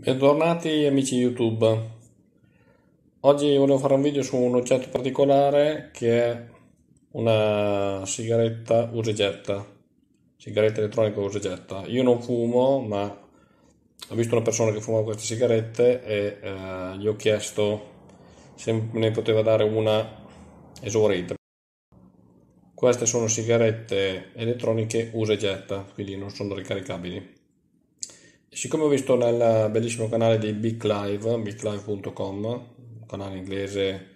Bentornati amici YouTube. Oggi volevo fare un video su un oggetto particolare che è una sigaretta usegetta, sigaretta elettronica usegetta. Io non fumo, ma ho visto una persona che fumava queste sigarette e eh, gli ho chiesto se me ne poteva dare una esaurita. Queste sono sigarette elettroniche usegetta, quindi non sono ricaricabili siccome ho visto nel bellissimo canale di Big Live, biglive.com, canale inglese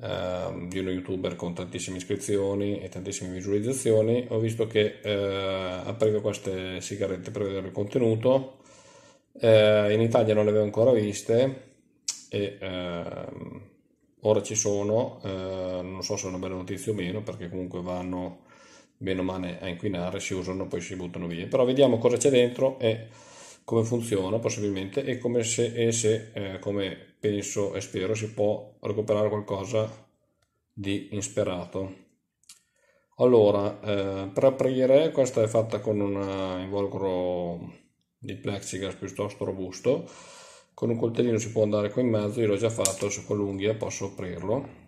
ehm, di uno youtuber con tantissime iscrizioni e tantissime visualizzazioni, ho visto che eh, apriva queste sigarette per vedere il contenuto. Eh, in Italia non le avevo ancora viste e ehm, ora ci sono, eh, non so se è una bella notizia o meno perché comunque vanno bene o male a inquinare, si usano poi si buttano via. Però vediamo cosa c'è dentro e come funziona possibilmente e, come se, e se eh, come penso e spero, si può recuperare qualcosa di insperato. Allora, eh, per aprire, questa è fatta con un eh, involucro di plexiglass piuttosto robusto, con un coltellino si può andare qua in mezzo, io l'ho già fatto, se con l'unghia posso aprirlo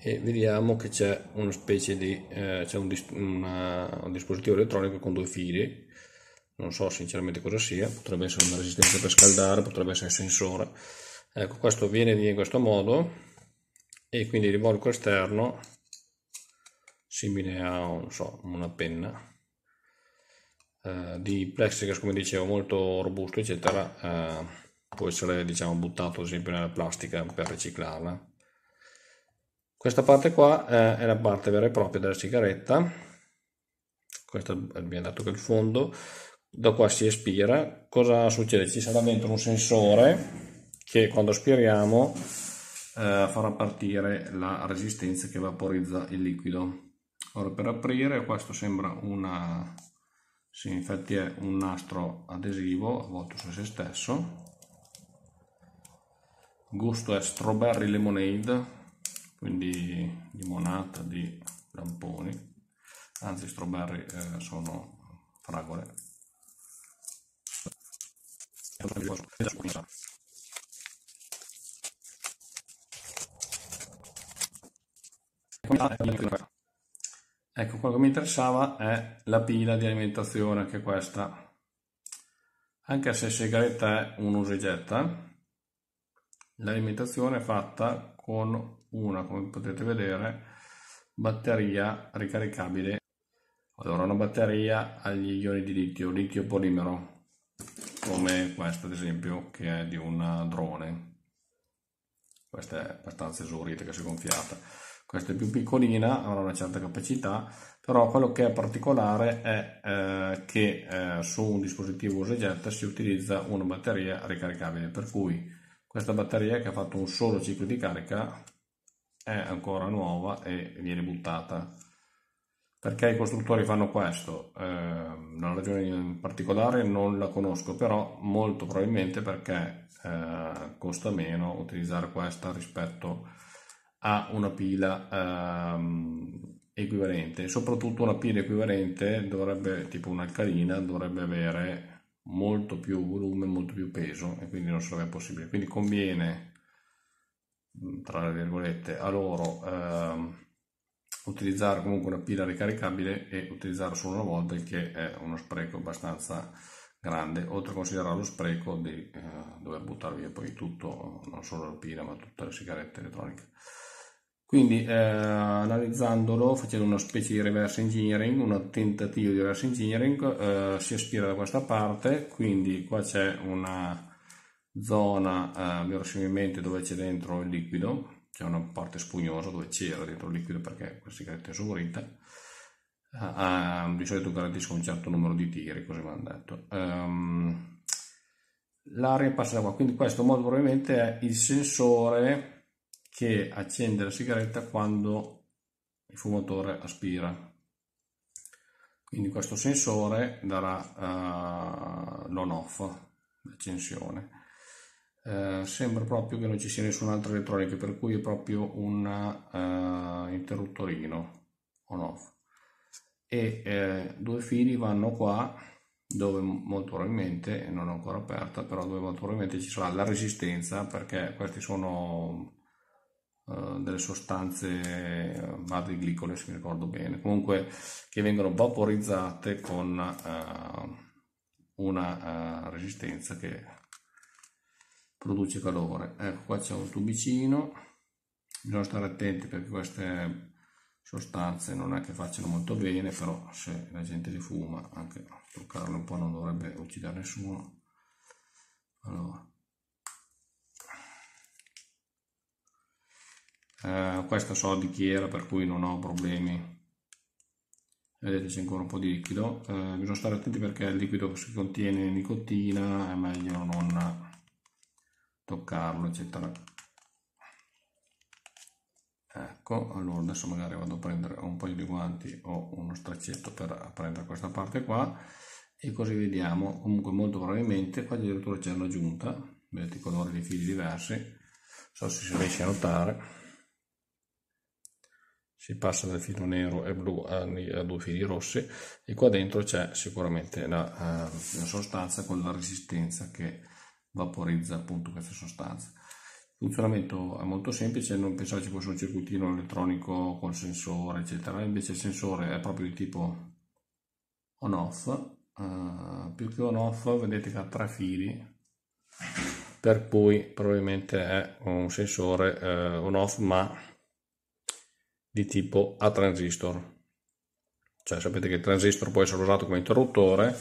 e vediamo che c'è una specie di eh, c'è un, una, un dispositivo elettronico con due fili non so sinceramente cosa sia, potrebbe essere una resistenza per scaldare, potrebbe essere un sensore. Ecco, questo viene via in questo modo e quindi rivolgo esterno simile a non so, una penna eh, di plexiglass come dicevo molto robusto eccetera eh, può essere diciamo buttato ad esempio nella plastica per riciclarla questa parte qua eh, è la parte vera e propria della sigaretta questo eh, abbiamo dato che il fondo da qua si espira, cosa succede? Ci sarà dentro un sensore che quando aspiriamo eh, farà partire la resistenza che vaporizza il liquido. Ora per aprire, questo sembra una, sì, infatti è un nastro adesivo avvolto su se stesso. Il gusto è strawberry lemonade, quindi limonata di lamponi, anzi strawberry eh, sono fragole Ecco, quello che mi interessava è la pila di alimentazione, che è questa. Anche se sigaretta è un usigetta, l'alimentazione è fatta con una, come potete vedere, batteria ricaricabile. Allora, una batteria agli ioni di litio, litio polimero, come questa ad esempio che è di un drone questa è abbastanza esaurita che si è gonfiata questa è più piccolina avrà una certa capacità però quello che è particolare è eh, che eh, su un dispositivo usegetta si utilizza una batteria ricaricabile per cui questa batteria che ha fatto un solo ciclo di carica è ancora nuova e viene buttata perché i costruttori fanno questo? Eh, una ragione in particolare non la conosco, però molto probabilmente perché eh, costa meno utilizzare questa rispetto a una pila ehm, equivalente. Soprattutto una pila equivalente dovrebbe, tipo un'alcalina, dovrebbe avere molto più volume, molto più peso e quindi non sarebbe possibile. Quindi conviene, tra virgolette, a loro... Ehm, utilizzare comunque una pila ricaricabile e utilizzarla solo una volta il che è uno spreco abbastanza grande oltre a considerare lo spreco di eh, dover buttare via poi tutto non solo la pila ma tutte le sigarette elettroniche quindi eh, analizzandolo facendo una specie di reverse engineering un tentativo di reverse engineering eh, si ispira da questa parte quindi qua c'è una zona eh, verosimilmente dove c'è dentro il liquido c'è una parte spugnosa dove c'era dentro il liquido perché questa sigaretta è saporita, ah, di solito garantisco un certo numero di tiri, così mi hanno detto. Um, l'aria passa da qua, quindi questo modo probabilmente è il sensore che accende la sigaretta quando il fumatore aspira. Quindi questo sensore darà uh, l'on-off, l'accensione. Eh, sembra proprio che non ci sia nessun'altra elettronica, per cui è proprio un eh, interruttorino on off. E eh, due fili vanno qua, dove molto probabilmente, non è ancora aperta, però dove molto probabilmente ci sarà la resistenza, perché questi sono eh, delle sostanze vado eh, di glicole se mi ricordo bene comunque che vengono vaporizzate con una resistenza che produce calore ecco qua c'è un tubicino bisogna stare attenti perché queste sostanze non è che facciano molto bene però se la gente li fuma anche toccarle un po' non dovrebbe uccidere nessuno allora eh, questa so di chi era per cui non ho problemi vedete c'è ancora un po' di liquido eh, bisogna stare attenti perché il liquido che contiene nicotina è meglio non toccarlo eccetera ecco allora adesso magari vado a prendere un paio di guanti o uno straccetto per prendere questa parte qua e così vediamo comunque molto probabilmente qua addirittura c'è un'aggiunta vedete i colori dei fili diversi non so se si riesce a notare si passa dal filo nero e blu a, a due fili rossi e qua dentro c'è sicuramente la, eh, la sostanza con la resistenza che vaporizza appunto queste sostanze. Il funzionamento è molto semplice, non pensavo ci fosse un circuitino elettronico col sensore, eccetera, invece il sensore è proprio di tipo on-off, uh, più che on-off vedete che ha tre fili, per cui probabilmente è un sensore uh, on-off ma di tipo a transistor, cioè sapete che il transistor può essere usato come interruttore,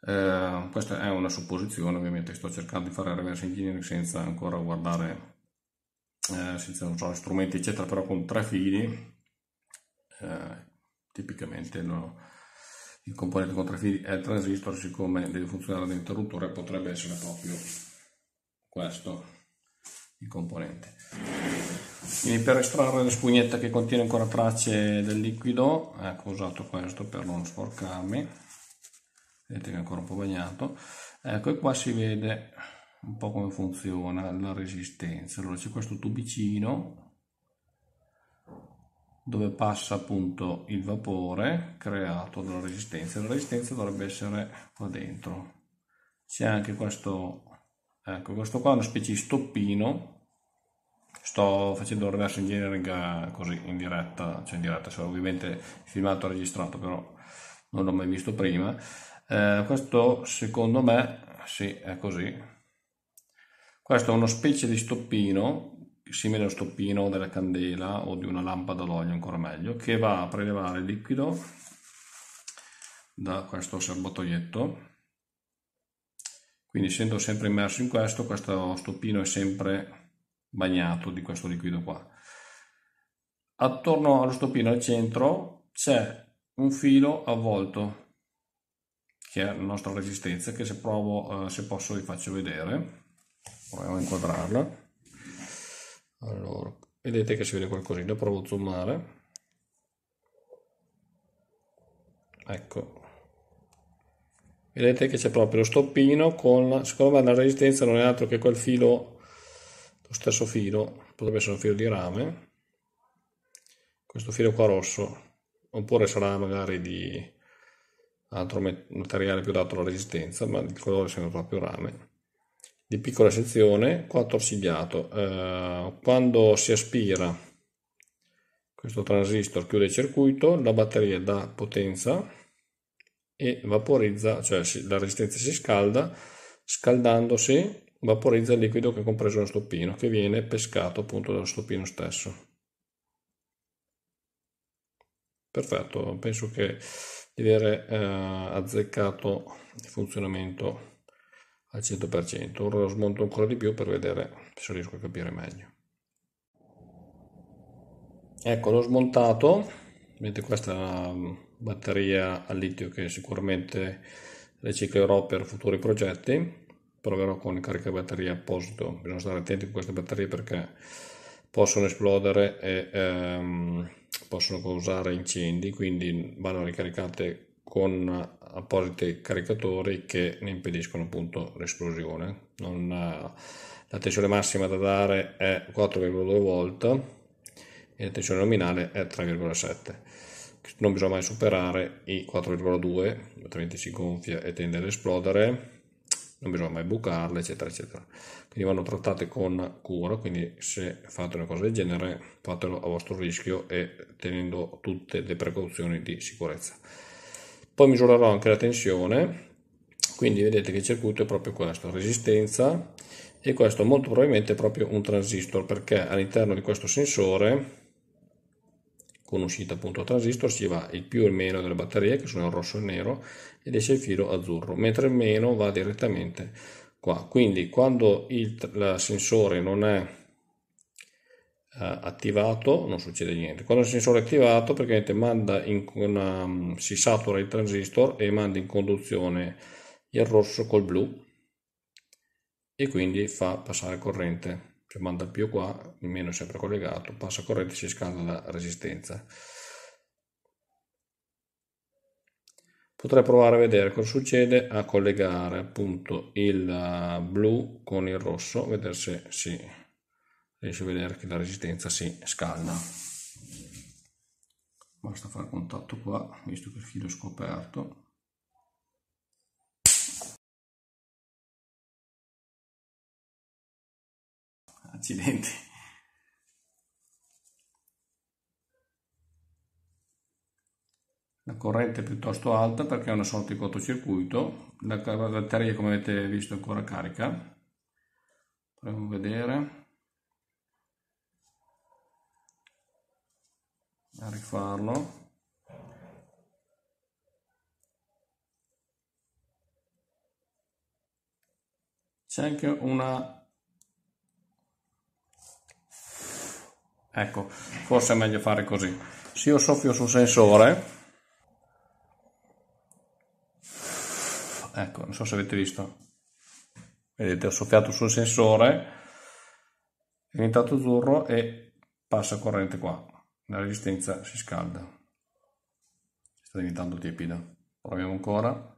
eh, questa è una supposizione, ovviamente sto cercando di fare reverse engineering senza ancora guardare, eh, senza usare strumenti eccetera, però con tre fili, eh, tipicamente no, il componente con tre fili è il transistor, siccome deve funzionare l'interruttore potrebbe essere proprio questo il componente. Quindi per estrarre la spugnetta che contiene ancora tracce del liquido, ecco ho usato questo per non sporcarmi vedete che è ancora un po' bagnato ecco e qua si vede un po' come funziona la resistenza allora c'è questo tubicino dove passa appunto il vapore creato dalla resistenza la resistenza dovrebbe essere qua dentro c'è anche questo ecco questo qua è una specie di stoppino sto facendo un reverse engineering eh, così in diretta cioè in diretta cioè ovviamente filmato e registrato però non l'ho mai visto prima eh, questo secondo me, sì, è così. Questo è uno specie di stoppino, simile allo stoppino della candela o di una lampada d'olio, ancora meglio, che va a prelevare il liquido da questo serbatoietto. Quindi essendo sempre immerso in questo, questo stoppino è sempre bagnato di questo liquido qua. Attorno allo stoppino al centro c'è un filo avvolto che è la nostra resistenza che se provo eh, se posso vi faccio vedere proviamo a inquadrarla allora vedete che si vede qualcosina provo a zoomare ecco vedete che c'è proprio lo stoppino con secondo me la resistenza non è altro che quel filo lo stesso filo potrebbe essere un filo di rame questo filo qua rosso oppure sarà magari di altro materiale più adatto alla resistenza, ma il colore sembra proprio rame. Di piccola sezione, qua torsigliato. Eh, quando si aspira questo transistor chiude il circuito, la batteria dà potenza e vaporizza, cioè la resistenza si scalda, scaldandosi vaporizza il liquido che è compreso nello stoppino, che viene pescato appunto dallo stoppino stesso. Perfetto, penso che di aver eh, azzeccato il funzionamento al 100%. Ora lo smonto ancora di più per vedere se riesco a capire meglio. Ecco, l'ho smontato, vedete questa è una mm, batteria a litio che sicuramente riciclerò per futuri progetti, proverò con il caricabatteria apposito, bisogna stare attenti con queste batterie perché possono esplodere e ehm, possono causare incendi, quindi vanno ricaricate con appositi caricatori che ne impediscono appunto l'esplosione. Non, la tensione massima da dare è 4,2 volt e la tensione nominale è 3,7. Non bisogna mai superare i 4,2, altrimenti si gonfia e tende ad esplodere non bisogna mai bucarle, eccetera, eccetera. Quindi vanno trattate con cura, quindi se fate una cosa del genere fatelo a vostro rischio e tenendo tutte le precauzioni di sicurezza. Poi misurerò anche la tensione, quindi vedete che il circuito è proprio questo, resistenza e questo molto probabilmente è proprio un transistor perché all'interno di questo sensore con uscita appunto a transistor si va il più e il meno delle batterie che sono il rosso e il nero ed esce il filo azzurro mentre il meno va direttamente qua quindi quando il sensore non è eh, attivato non succede niente quando il sensore è attivato praticamente manda in una, um, si satura il transistor e manda in conduzione il rosso col blu e quindi fa passare corrente cioè manda più qua, meno sempre collegato, passa corrente, si scalda la resistenza. Potrei provare a vedere cosa succede a collegare appunto il eh, blu con il rosso, vedere se si riesce a vedere che la resistenza si scalda. Basta fare contatto qua, visto che il filo è scoperto. Accidenti. La corrente è piuttosto alta perché è una sorta di cortocircuito. La batteria, come avete visto, è ancora carica. Proviamo a vedere. A rifarlo. c'è anche una Ecco, forse è meglio fare così. Se io soffio sul sensore, ecco, non so se avete visto, vedete, ho soffiato sul sensore, è diventato azzurro e passa corrente qua. La resistenza si scalda, sta diventando tiepida. Proviamo ancora.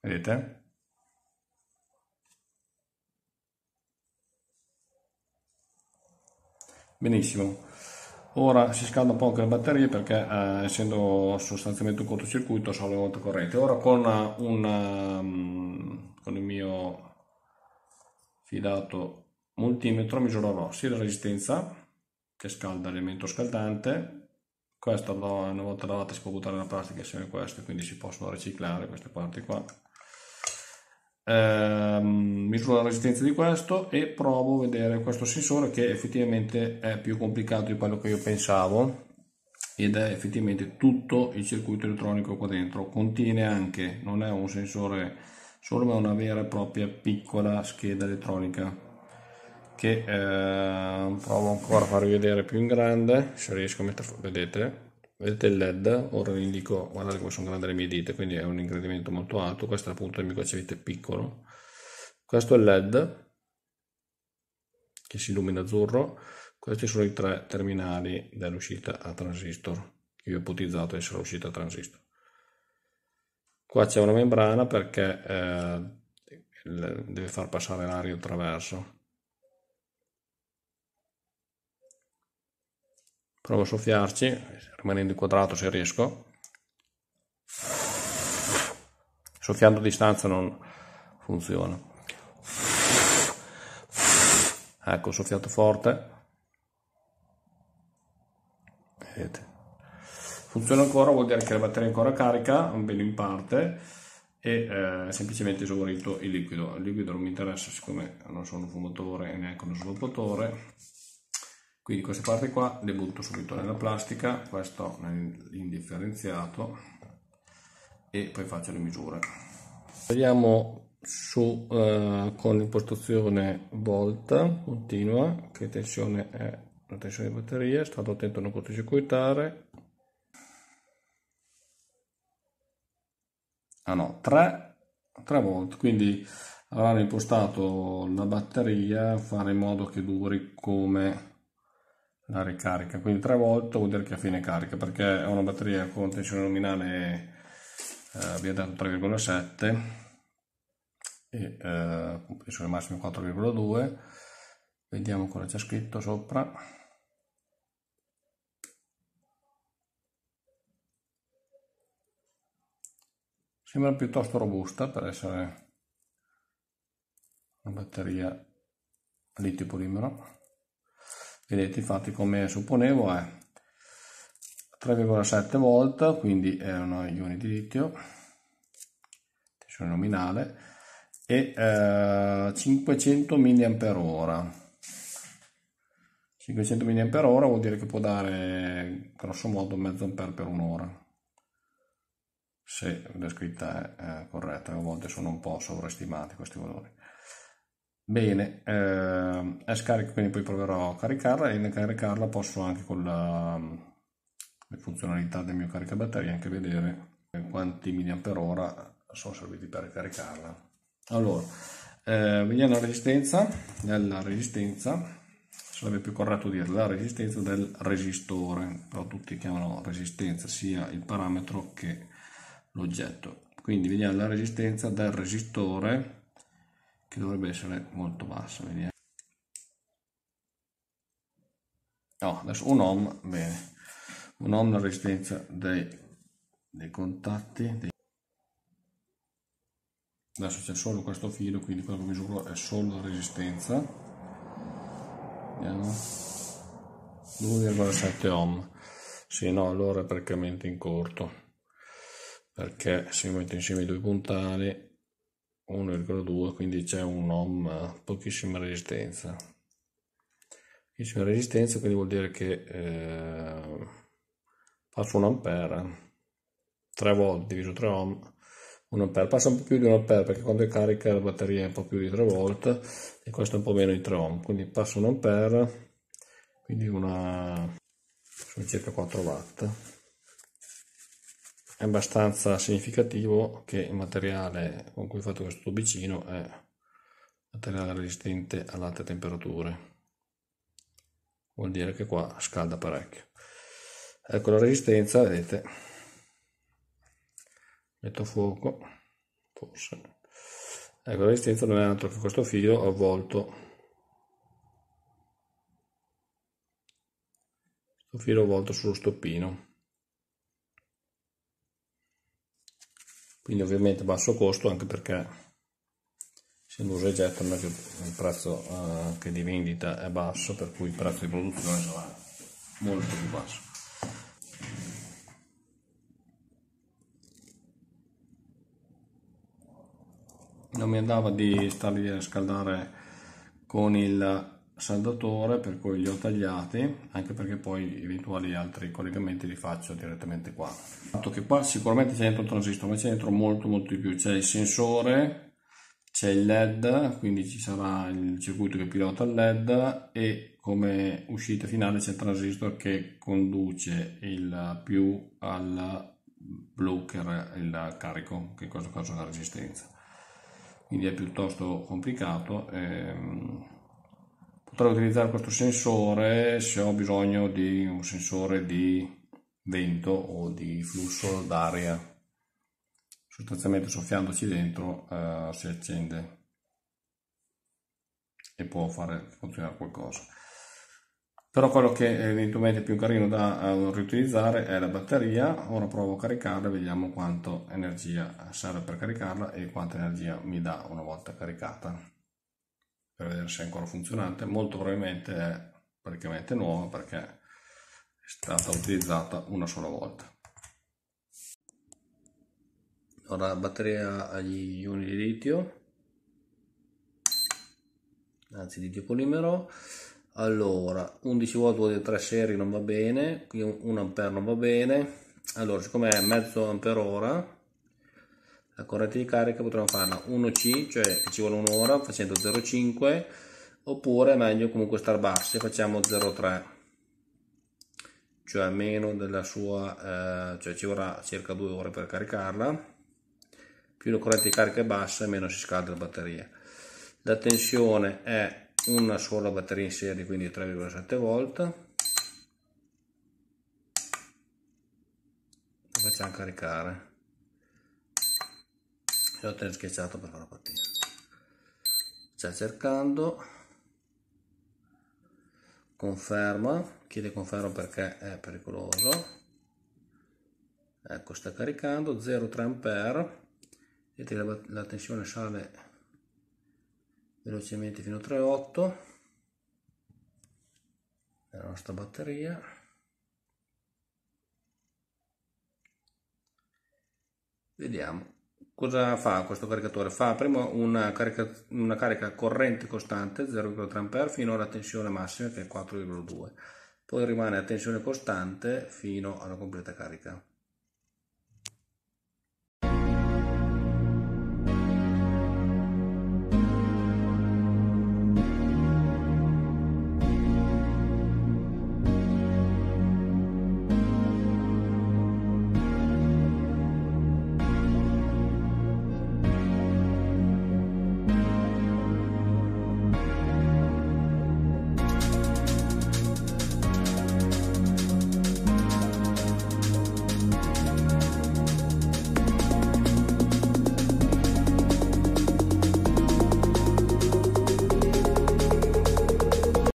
Vedete? Benissimo. Ora si scalda un po' anche le batterie perché eh, essendo sostanzialmente un cortocircuito sono le volte corrente. Ora con, eh, un, ehm, con il mio fidato multimetro misurerò sia la resistenza che scalda l'elemento scaldante questa una volta lavata si può buttare la plastica insieme a questa quindi si possono riciclare queste parti qua eh, misuro la resistenza di questo e provo a vedere questo sensore che effettivamente è più complicato di quello che io pensavo ed è effettivamente tutto il circuito elettronico qua dentro contiene anche non è un sensore solo ma una vera e propria piccola scheda elettronica che eh, provo ancora a farvi vedere più in grande se riesco a mettere vedete Vedete il LED? Ora vi indico, guardate come sono grandi le mie dita, quindi è un ingrandimento molto alto, questo è appunto il mio microcevite piccolo. Questo è il LED che si illumina azzurro, questi sono i tre terminali dell'uscita a transistor, che ho ipotizzato essere l'uscita a transistor. Qua c'è una membrana perché eh, deve far passare l'aria attraverso provo a soffiarci rimanendo inquadrato se riesco soffiando a distanza non funziona ecco soffiato forte vedete funziona ancora vuol dire che la batteria è ancora carica almeno in parte e eh, semplicemente esaurito il liquido il liquido non mi interessa siccome non sono un fumatore e neanche uno svampatore quindi queste parti qua le butto subito nella plastica, questo nell'indifferenziato e poi faccio le misure. Vediamo su eh, con l'impostazione volta continua che tensione è la tensione di batteria, stato attento a non cortocircuitare, ah no, 3, 3 volt, quindi avranno impostato la batteria, fare in modo che duri come la ricarica, quindi tre volte vuol dire che a fine carica perché è una batteria con tensione nominale eh, vi ha dato 3,7 e eh, tensione massima 4,2 vediamo cosa c'è scritto sopra sembra piuttosto robusta per essere una batteria litio polimero vedete infatti come supponevo è 3,7 volt quindi è una unit di litio tensione nominale e eh, 500 mAh 500 mAh vuol dire che può dare grosso modo mezzo ampere per un'ora se la scritta è corretta a volte sono un po' sovrastimati questi valori Bene, eh, è scarico, quindi poi proverò a caricarla e nel caricarla posso anche con la, mm, le funzionalità del mio caricabatterie anche vedere quanti mAh sono serviti per caricarla. Allora, eh, vediamo la resistenza della resistenza, sarebbe più corretto dire la resistenza del resistore, però tutti chiamano resistenza sia il parametro che l'oggetto. Quindi vediamo la resistenza del resistore che dovrebbe essere molto basso. Vediamo. Eh. No, adesso un ohm, bene. Un ohm la resistenza dei, dei contatti. Dei... Adesso c'è solo questo filo, quindi quello che misuro è solo la resistenza. Vediamo. 2,7 ohm. Sì, no, allora è praticamente in corto. Perché se metto insieme i due puntali 1,2 quindi c'è un ohm eh, pochissima resistenza pochissima resistenza quindi vuol dire che eh, passo 1 ampere 3 volt diviso 3 ohm 1 ampere passa un po' più di 1 ampere perché quando è carica la batteria è un po' più di 3 volt e questo è un po' meno di 3 ohm quindi passa 1 ampere quindi una sono circa 4 watt è abbastanza significativo che il materiale con cui ho fatto questo tubicino è materiale resistente ad alte temperature vuol dire che qua scalda parecchio ecco la resistenza vedete metto fuoco forse ecco la resistenza non è altro che questo filo avvolto questo filo avvolto sullo stoppino quindi ovviamente basso costo anche perché se usa e getto il prezzo eh, che di vendita è basso per cui il prezzo di produzione sarà molto più basso non mi andava di starli a scaldare con il saldatore per cui li ho tagliati anche perché poi eventuali altri collegamenti li faccio direttamente qua fatto che qua sicuramente c'è dentro il transistor ma c'è dentro molto molto di più c'è il sensore c'è il led quindi ci sarà il circuito che pilota il led e come uscita finale c'è il transistor che conduce il più al blocker il carico che in questo caso è la resistenza quindi è piuttosto complicato ehm per utilizzare questo sensore se ho bisogno di un sensore di vento o di flusso d'aria sostanzialmente soffiandoci dentro eh, si accende e può fare funzionare qualcosa però quello che è eventualmente più carino da uh, riutilizzare è la batteria ora provo a caricarla e vediamo quanto energia serve per caricarla e quanta energia mi dà una volta caricata per vedere se è ancora funzionante, molto probabilmente è praticamente nuova perché è stata utilizzata una sola volta. Ora la batteria agli ioni di litio, anzi litio polimero, allora 11 volt 3 serie non va bene, 1 ampere non va bene, allora siccome è mezzo ampere ora la corrente di carica potremmo farla 1C, cioè ci vuole un'ora facendo 0,5 oppure è meglio comunque star bassi facciamo 0,3 cioè meno della sua eh, cioè ci vorrà circa 2 ore per caricarla più la corrente di carica è bassa meno si scalda la batteria la tensione è una sola batteria in serie quindi 3,7 volt la facciamo caricare devo tenere schiacciato per farlo partire sta cercando conferma chiede conferma perché è pericoloso ecco sta caricando 0,3 ampere vedete la, la tensione sale velocemente fino a 3,8 la nostra batteria vediamo cosa fa questo caricatore? Fa prima una carica, una carica corrente costante 0,3A fino alla tensione massima che è 4,2, poi rimane a tensione costante fino alla completa carica.